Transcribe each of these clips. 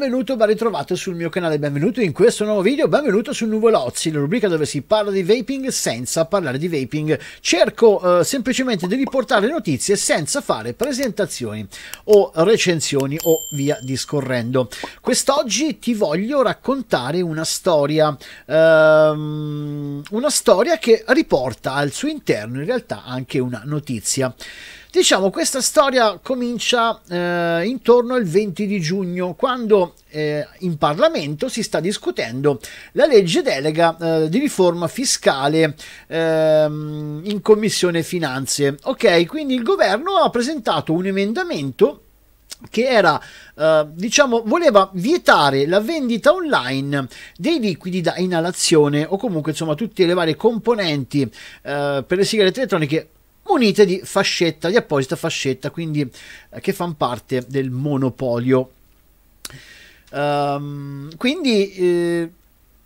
Ben benvenuto, ben ritrovato sul mio canale, benvenuto in questo nuovo video, benvenuto su Nuvolozzi, la rubrica dove si parla di vaping senza parlare di vaping. Cerco eh, semplicemente di riportare notizie senza fare presentazioni o recensioni o via discorrendo. Quest'oggi ti voglio raccontare una storia, ehm, una storia che riporta al suo interno in realtà anche una notizia. Diciamo, questa storia comincia eh, intorno al 20 di giugno, quando eh, in Parlamento si sta discutendo la legge delega eh, di riforma fiscale ehm, in Commissione Finanze. Ok, quindi il governo ha presentato un emendamento che era, eh, diciamo, voleva vietare la vendita online dei liquidi da inalazione o comunque, insomma, tutte le varie componenti eh, per le sigarette elettroniche munite di fascetta, di apposita fascetta, quindi eh, che fanno parte del monopolio. Um, quindi, eh,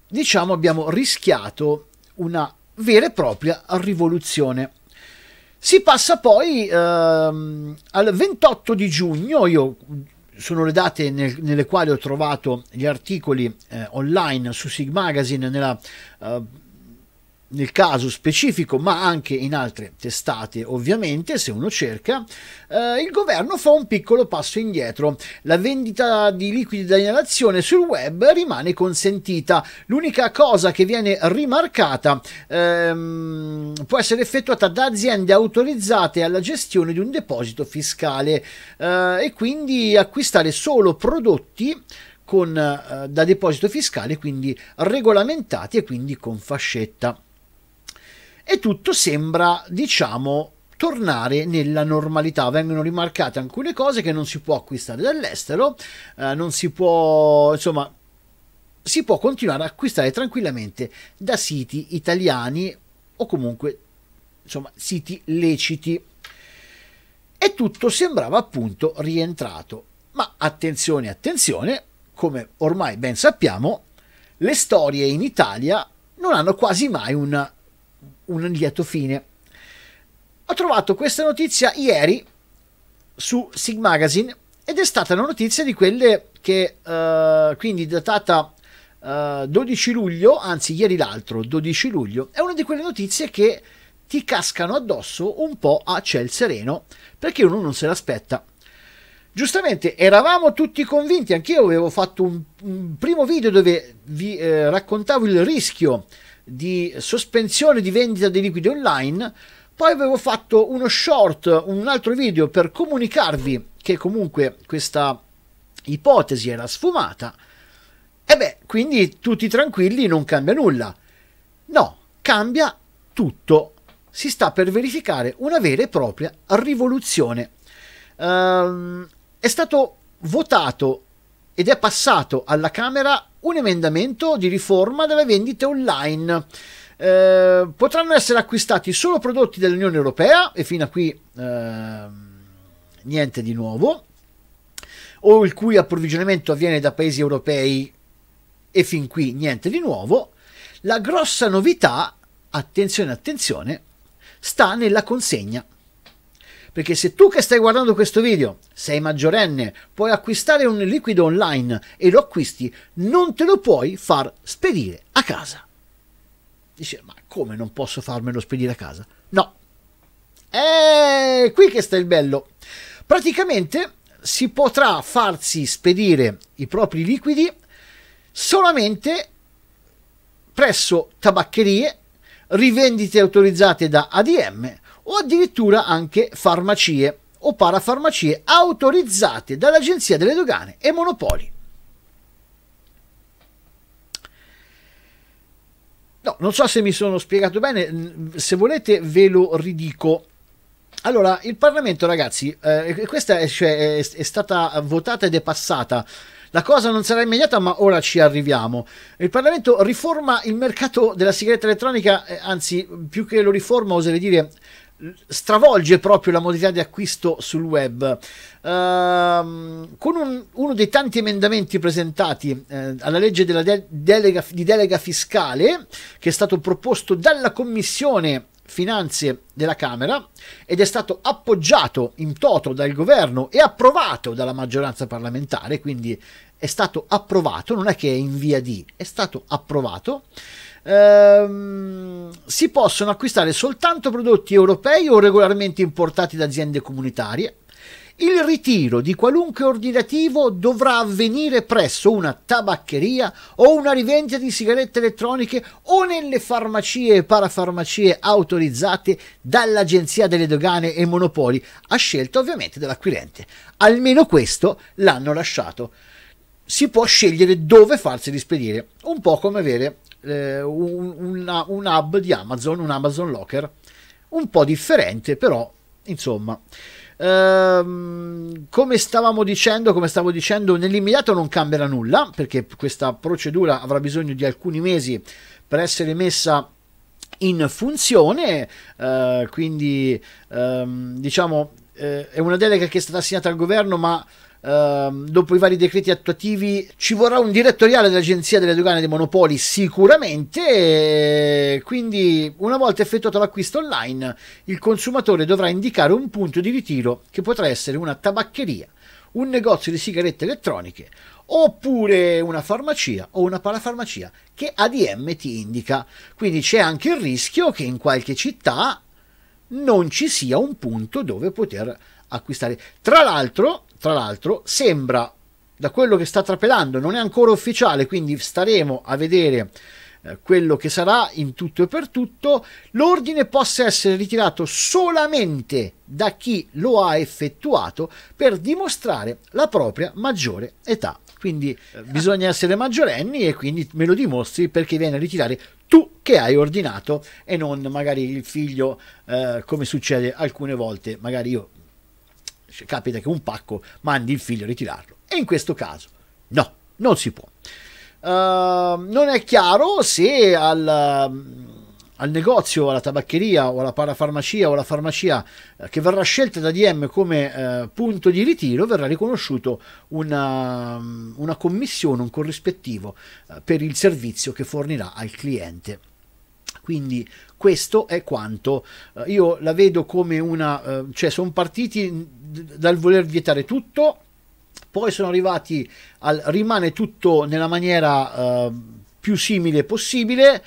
diciamo, abbiamo rischiato una vera e propria rivoluzione. Si passa poi ehm, al 28 di giugno, io, sono le date nel, nelle quali ho trovato gli articoli eh, online su Sig Magazine nella eh, nel caso specifico, ma anche in altre testate ovviamente, se uno cerca, eh, il governo fa un piccolo passo indietro. La vendita di liquidi da inalazione sul web rimane consentita. L'unica cosa che viene rimarcata ehm, può essere effettuata da aziende autorizzate alla gestione di un deposito fiscale eh, e quindi acquistare solo prodotti con, eh, da deposito fiscale, quindi regolamentati e quindi con fascetta e tutto sembra, diciamo, tornare nella normalità. Vengono rimarcate alcune cose che non si può acquistare dall'estero, eh, non si può, insomma, si può continuare ad acquistare tranquillamente da siti italiani o comunque, insomma, siti leciti. E tutto sembrava appunto rientrato. Ma attenzione, attenzione, come ormai ben sappiamo, le storie in Italia non hanno quasi mai una un lieto fine. Ho trovato questa notizia ieri su Sig Magazine ed è stata una notizia di quelle che uh, quindi datata uh, eh, 12 luglio, anzi ieri l'altro 12 luglio, è una di quelle notizie che ti cascano addosso un po' a ciel sereno perché uno non se l'aspetta. Giustamente eravamo tutti convinti, anch'io avevo fatto un, un primo video dove vi eh, raccontavo il rischio di sospensione di vendita dei liquidi online. Poi avevo fatto uno short, un altro video per comunicarvi che comunque questa ipotesi era sfumata. E beh, quindi tutti tranquilli, non cambia nulla. No, cambia tutto. Si sta per verificare una vera e propria rivoluzione. Ehm, è stato votato ed è passato alla Camera un emendamento di riforma delle vendite online. Eh, potranno essere acquistati solo prodotti dell'Unione Europea e fino a qui eh, niente di nuovo o il cui approvvigionamento avviene da paesi europei e fin qui niente di nuovo. La grossa novità, attenzione attenzione, sta nella consegna perché se tu che stai guardando questo video sei maggiorenne, puoi acquistare un liquido online e lo acquisti, non te lo puoi far spedire a casa. Dice, ma come non posso farmelo spedire a casa? No. È qui che sta il bello. Praticamente si potrà farsi spedire i propri liquidi solamente presso tabaccherie, rivendite autorizzate da ADM o addirittura anche farmacie o parafarmacie autorizzate dall'Agenzia delle Dogane e Monopoli. No, non so se mi sono spiegato bene, se volete ve lo ridico. Allora, il Parlamento, ragazzi, eh, questa è, cioè, è, è, stata votata ed è passata. La cosa non sarà immediata, ma ora ci arriviamo. Il Parlamento riforma il mercato della sigaretta elettronica, eh, anzi, più che lo riforma, oserei dire, stravolge proprio la modalità di acquisto sul web. Uh, con un, uno dei tanti emendamenti presentati eh, alla legge de- delega, di delega fiscale che è stato proposto dalla Commissione Finanze della Camera ed è stato appoggiato in toto dal governo e approvato dalla maggioranza parlamentare, quindi è stato approvato, non è che è in via di, è stato approvato. Ehm, si possono acquistare soltanto prodotti europei o regolarmente importati da aziende comunitarie il ritiro di qualunque ordinativo dovrà avvenire presso una tabaccheria o una rivendita di sigarette elettroniche o nelle farmacie e parafarmacie autorizzate dall'Agenzia delle Dogane e Monopoli, a scelta ovviamente dell'acquirente. Almeno questo l'hanno lasciato. Si può scegliere dove farsi rispedire, un po' come avere eh, un, una, un hub di Amazon, un Amazon Locker, un po' differente, però insomma. Ehm, come stavamo dicendo, come stavo dicendo, nell'immediato non cambierà nulla perché questa procedura avrà bisogno di alcuni mesi per essere messa in funzione, eh, quindi ehm, diciamo eh, è una delega che è stata assegnata al governo, ma ehm, dopo i vari decreti attuativi ci vorrà un direttoriale dell'Agenzia delle Dogane dei Monopoli sicuramente, eh, quindi una volta effettuato l'acquisto online il consumatore dovrà indicare un punto di ritiro che potrà essere una tabaccheria, un negozio di sigarette elettroniche oppure una farmacia o una parafarmacia che ADM ti indica. Quindi c'è anche il rischio che in qualche città non ci sia un punto dove poter acquistare. Tra l'altro, tra l'altro sembra da quello che sta trapelando, non è ancora ufficiale, quindi staremo a vedere eh, quello che sarà in tutto e per tutto, l'ordine possa essere ritirato solamente da chi lo ha effettuato per dimostrare la propria maggiore età. Quindi eh, eh, bisogna essere maggiorenni e quindi me lo dimostri perché viene a ritirare tu che hai ordinato e non magari il figlio, eh, come succede alcune volte, magari io capita che un pacco mandi il figlio a ritirarlo. E in questo caso no, non si può. Ehm, non è chiaro se al mm, al negozio, alla tabaccheria o alla parafarmacia o alla farmacia eh, che verrà scelta da DM come eh, punto di ritiro verrà riconosciuto una, mm, una commissione, un corrispettivo eh, per il servizio che fornirà al cliente. Quindi questo è quanto eh, io la vedo come una, cioè sono partiti mm, dal voler vietare tutto poi sono arrivati al rimane tutto nella maniera eh, più simile possibile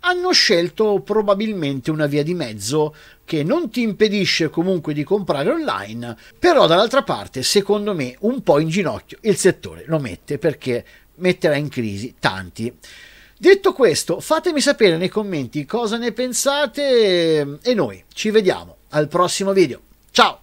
hanno scelto probabilmente una via di mezzo che non ti impedisce comunque di comprare online, però dall'altra parte, secondo me, un po' in ginocchio il settore lo mette perché metterà in crisi tanti. Detto questo, fatemi sapere nei commenti cosa ne pensate ehm, e noi ci vediamo al prossimo video. Ciao!